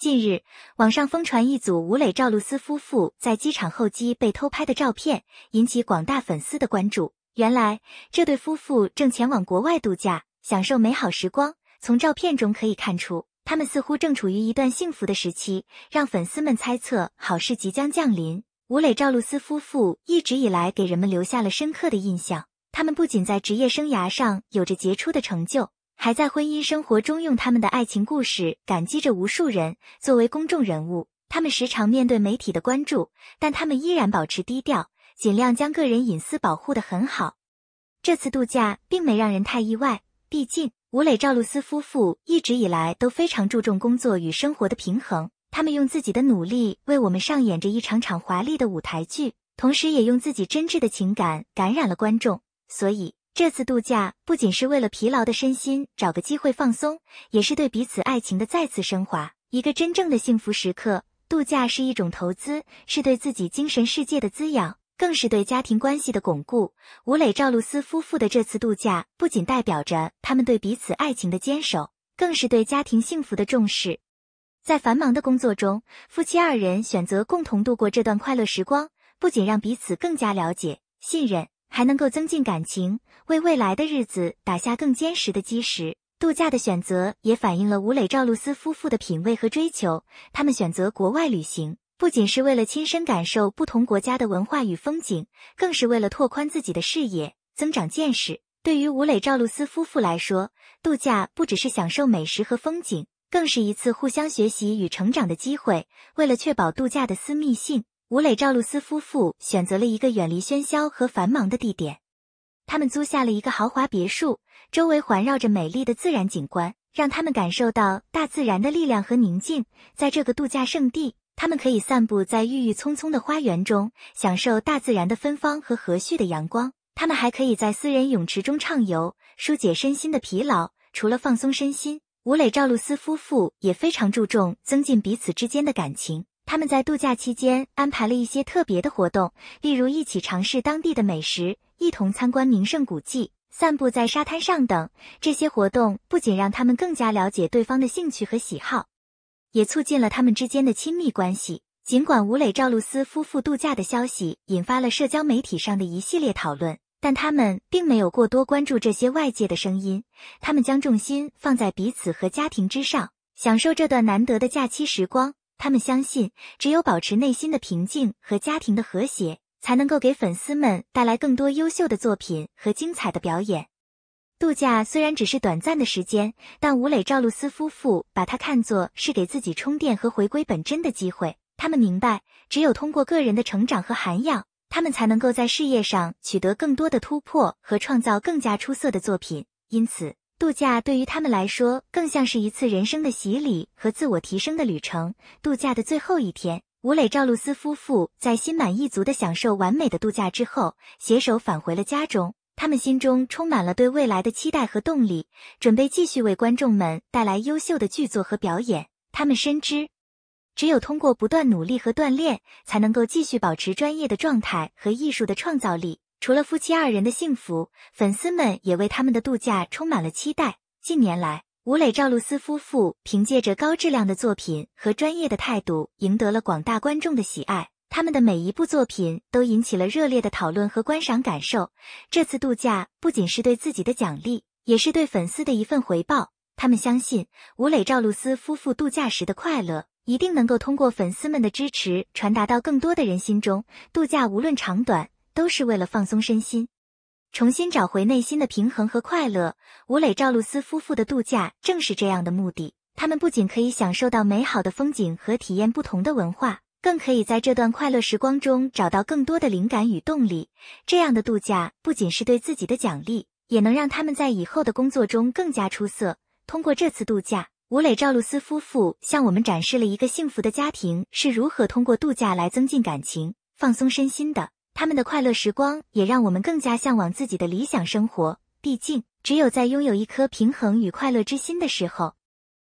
近日，网上疯传一组吴磊赵露思夫妇在机场候机被偷拍的照片，引起广大粉丝的关注。原来，这对夫妇正前往国外度假，享受美好时光。从照片中可以看出，他们似乎正处于一段幸福的时期，让粉丝们猜测好事即将降临。吴磊赵露思夫妇一直以来给人们留下了深刻的印象，他们不仅在职业生涯上有着杰出的成就。还在婚姻生活中用他们的爱情故事感激着无数人。作为公众人物，他们时常面对媒体的关注，但他们依然保持低调，尽量将个人隐私保护的很好。这次度假并没让人太意外，毕竟吴磊赵露思夫妇一直以来都非常注重工作与生活的平衡。他们用自己的努力为我们上演着一场场华丽的舞台剧，同时也用自己真挚的情感感染了观众。所以。这次度假不仅是为了疲劳的身心找个机会放松，也是对彼此爱情的再次升华，一个真正的幸福时刻。度假是一种投资，是对自己精神世界的滋养，更是对家庭关系的巩固。吴磊赵露思夫妇的这次度假，不仅代表着他们对彼此爱情的坚守，更是对家庭幸福的重视。在繁忙的工作中，夫妻二人选择共同度过这段快乐时光，不仅让彼此更加了解、信任。还能够增进感情，为未来的日子打下更坚实的基石。度假的选择也反映了吴磊赵露思夫妇的品味和追求。他们选择国外旅行，不仅是为了亲身感受不同国家的文化与风景，更是为了拓宽自己的视野，增长见识。对于吴磊赵露思夫妇来说，度假不只是享受美食和风景，更是一次互相学习与成长的机会。为了确保度假的私密性。吴磊赵露思夫妇选择了一个远离喧嚣和繁忙的地点，他们租下了一个豪华别墅，周围环绕着美丽的自然景观，让他们感受到大自然的力量和宁静。在这个度假胜地，他们可以散步在郁郁葱葱的花园中，享受大自然的芬芳和和煦的阳光。他们还可以在私人泳池中畅游，疏解身心的疲劳。除了放松身心，吴磊赵露思夫妇也非常注重增进彼此之间的感情。他们在度假期间安排了一些特别的活动，例如一起尝试当地的美食、一同参观名胜古迹、散步在沙滩上等。这些活动不仅让他们更加了解对方的兴趣和喜好，也促进了他们之间的亲密关系。尽管吴磊赵露思夫妇度假的消息引发了社交媒体上的一系列讨论，但他们并没有过多关注这些外界的声音，他们将重心放在彼此和家庭之上，享受这段难得的假期时光。他们相信，只有保持内心的平静和家庭的和谐，才能够给粉丝们带来更多优秀的作品和精彩的表演。度假虽然只是短暂的时间，但吴磊赵露思夫妇把它看作是给自己充电和回归本真的机会。他们明白，只有通过个人的成长和涵养，他们才能够在事业上取得更多的突破和创造更加出色的作品。因此。度假对于他们来说，更像是一次人生的洗礼和自我提升的旅程。度假的最后一天，吴磊、赵露思夫妇在心满意足地享受完美的度假之后，携手返回了家中。他们心中充满了对未来的期待和动力，准备继续为观众们带来优秀的剧作和表演。他们深知，只有通过不断努力和锻炼，才能够继续保持专业的状态和艺术的创造力。除了夫妻二人的幸福，粉丝们也为他们的度假充满了期待。近年来，吴磊、赵露思夫妇凭借着高质量的作品和专业的态度，赢得了广大观众的喜爱。他们的每一部作品都引起了热烈的讨论和观赏感受。这次度假不仅是对自己的奖励，也是对粉丝的一份回报。他们相信，吴磊、赵露思夫妇度假时的快乐，一定能够通过粉丝们的支持，传达到更多的人心中。度假无论长短。都是为了放松身心，重新找回内心的平衡和快乐。吴磊赵露思夫妇的度假正是这样的目的。他们不仅可以享受到美好的风景和体验不同的文化，更可以在这段快乐时光中找到更多的灵感与动力。这样的度假不仅是对自己的奖励，也能让他们在以后的工作中更加出色。通过这次度假，吴磊赵露思夫妇向我们展示了一个幸福的家庭是如何通过度假来增进感情、放松身心的。他们的快乐时光也让我们更加向往自己的理想生活。毕竟，只有在拥有一颗平衡与快乐之心的时候，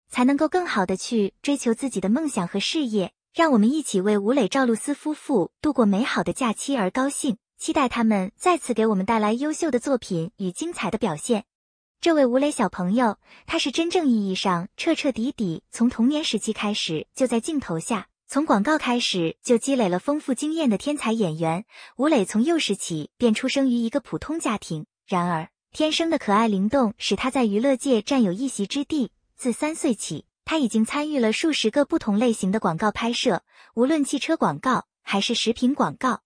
才能够更好的去追求自己的梦想和事业。让我们一起为吴磊、赵露思夫妇度过美好的假期而高兴，期待他们再次给我们带来优秀的作品与精彩的表现。这位吴磊小朋友，他是真正意义上彻彻底底从童年时期开始就在镜头下。从广告开始就积累了丰富经验的天才演员吴磊，从幼时起便出生于一个普通家庭。然而，天生的可爱灵动使他在娱乐界占有一席之地。自三岁起，他已经参与了数十个不同类型的广告拍摄，无论汽车广告还是食品广告，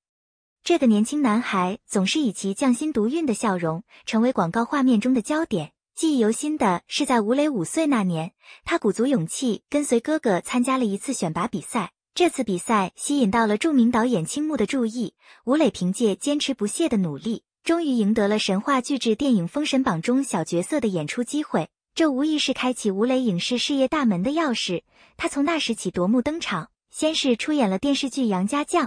这个年轻男孩总是以其匠心独运的笑容，成为广告画面中的焦点。记忆犹新的是，在吴磊五岁那年，他鼓足勇气跟随哥哥参加了一次选拔比赛。这次比赛吸引到了著名导演青木的注意。吴磊凭借坚持不懈的努力，终于赢得了神话巨制电影《封神榜》中小角色的演出机会。这无疑是开启吴磊影视事业大门的钥匙。他从那时起夺目登场，先是出演了电视剧《杨家将》，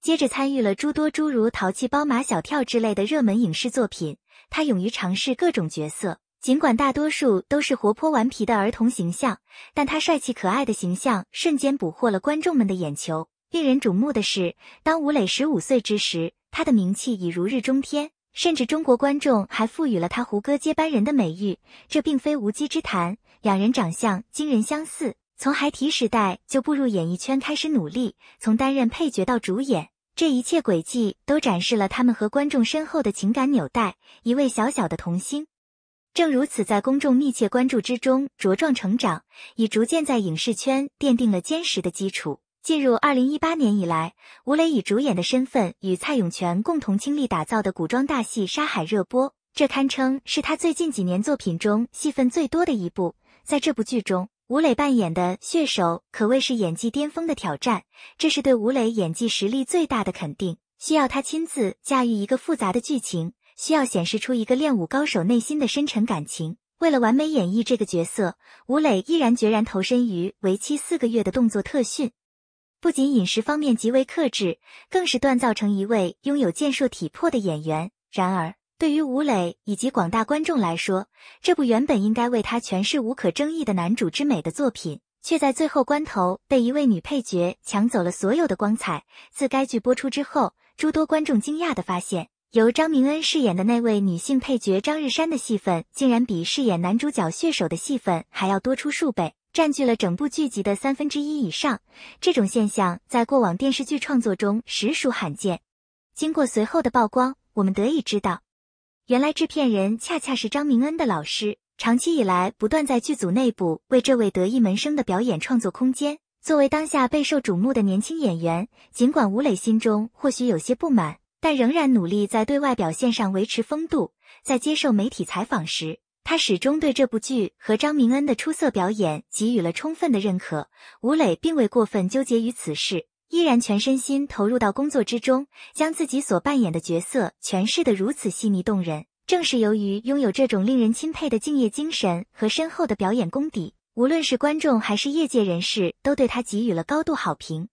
接着参与了诸多诸如《淘气包马小跳》之类的热门影视作品。他勇于尝试各种角色。尽管大多数都是活泼顽皮的儿童形象，但他帅气可爱的形象瞬间捕获了观众们的眼球。令人瞩目的是，当吴磊十五岁之时，他的名气已如日中天，甚至中国观众还赋予了他“胡歌接班人”的美誉。这并非无稽之谈。两人长相惊人相似，从孩提时代就步入演艺圈，开始努力，从担任配角到主演，这一切轨迹都展示了他们和观众深厚的情感纽带。一位小小的童星。正如此，在公众密切关注之中茁壮成长，已逐渐在影视圈奠定了坚实的基础。进入二零一八年以来，吴磊以主演的身份与蔡永权共同倾力打造的古装大戏《沙海》热播，这堪称是他最近几年作品中戏份最多的一部。在这部剧中，吴磊扮演的血手可谓是演技巅峰的挑战，这是对吴磊演技实力最大的肯定，需要他亲自驾驭一个复杂的剧情。需要显示出一个练武高手内心的深沉感情。为了完美演绎这个角色，吴磊毅然决然投身于为期四个月的动作特训，不仅饮食方面极为克制，更是锻造成一位拥有健硕体魄的演员。然而，对于吴磊以及广大观众来说，这部原本应该为他诠释无可争议的男主之美的作品，却在最后关头被一位女配角抢走了所有的光彩。自该剧播出之后，诸多观众惊讶的发现。由张明恩饰演的那位女性配角张日山的戏份，竟然比饰演男主角血手的戏份还要多出数倍，占据了整部剧集的三分之一以上。这种现象在过往电视剧创作中实属罕见。经过随后的曝光，我们得以知道，原来制片人恰恰是张明恩的老师，长期以来不断在剧组内部为这位得意门生的表演创作空间。作为当下备受瞩目的年轻演员，尽管吴磊心中或许有些不满。但仍然努力在对外表现上维持风度。在接受媒体采访时，他始终对这部剧和张明恩的出色表演给予了充分的认可。吴磊并未过分纠结于此事，依然全身心投入到工作之中，将自己所扮演的角色诠释得如此细腻动人。正是由于拥有这种令人钦佩的敬业精神和深厚的表演功底，无论是观众还是业界人士都对他给予了高度好评。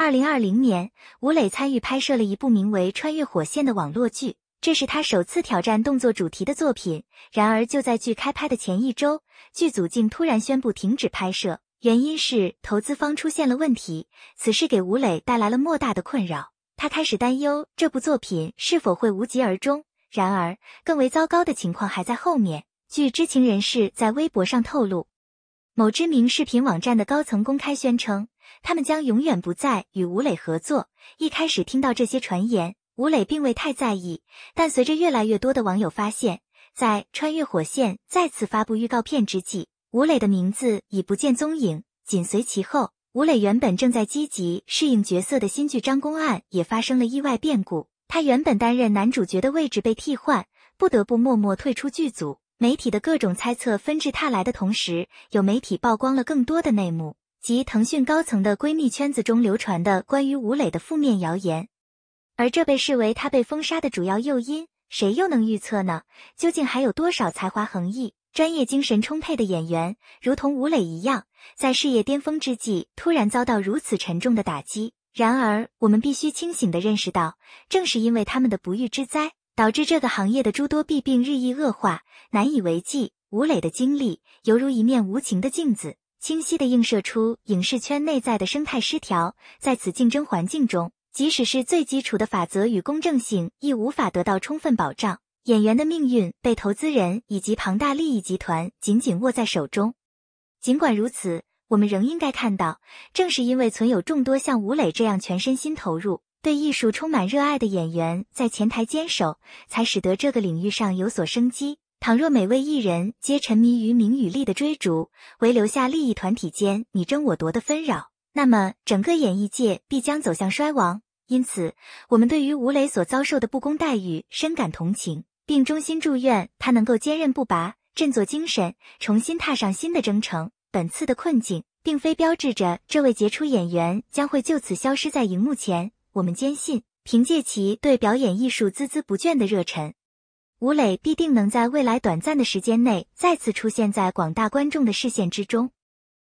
二零二零年，吴磊参与拍摄了一部名为《穿越火线》的网络剧，这是他首次挑战动作主题的作品。然而，就在剧开拍的前一周，剧组竟突然宣布停止拍摄，原因是投资方出现了问题。此事给吴磊带来了莫大的困扰，他开始担忧这部作品是否会无疾而终。然而，更为糟糕的情况还在后面。据知情人士在微博上透露。某知名视频网站的高层公开宣称，他们将永远不再与吴磊合作。一开始听到这些传言，吴磊并未太在意。但随着越来越多的网友发现，在《穿越火线》再次发布预告片之际，吴磊的名字已不见踪影。紧随其后，吴磊原本正在积极适应角色的新剧《张公案》也发生了意外变故，他原本担任男主角的位置被替换，不得不默默退出剧组。媒体的各种猜测纷至沓来的同时，有媒体曝光了更多的内幕及腾讯高层的闺蜜圈子中流传的关于吴磊的负面谣言，而这被视为他被封杀的主要诱因。谁又能预测呢？究竟还有多少才华横溢、专业精神充沛的演员，如同吴磊一样，在事业巅峰之际突然遭到如此沉重的打击？然而，我们必须清醒地认识到，正是因为他们的不遇之灾。导致这个行业的诸多弊病日益恶化，难以为继。吴磊的经历犹如一面无情的镜子，清晰地映射出影视圈内在的生态失调。在此竞争环境中，即使是最基础的法则与公正性，亦无法得到充分保障。演员的命运被投资人以及庞大利益集团紧紧握在手中。尽管如此，我们仍应该看到，正是因为存有众多像吴磊这样全身心投入。对艺术充满热爱的演员在前台坚守，才使得这个领域上有所生机。倘若每位艺人皆沉迷于名与利的追逐，唯留下利益团体间你争我夺的纷扰，那么整个演艺界必将走向衰亡。因此，我们对于吴磊所遭受的不公待遇深感同情，并衷心祝愿他能够坚韧不拔，振作精神，重新踏上新的征程。本次的困境，并非标志着这位杰出演员将会就此消失在荧幕前。我们坚信，凭借其对表演艺术孜孜不倦的热忱，吴磊必定能在未来短暂的时间内再次出现在广大观众的视线之中。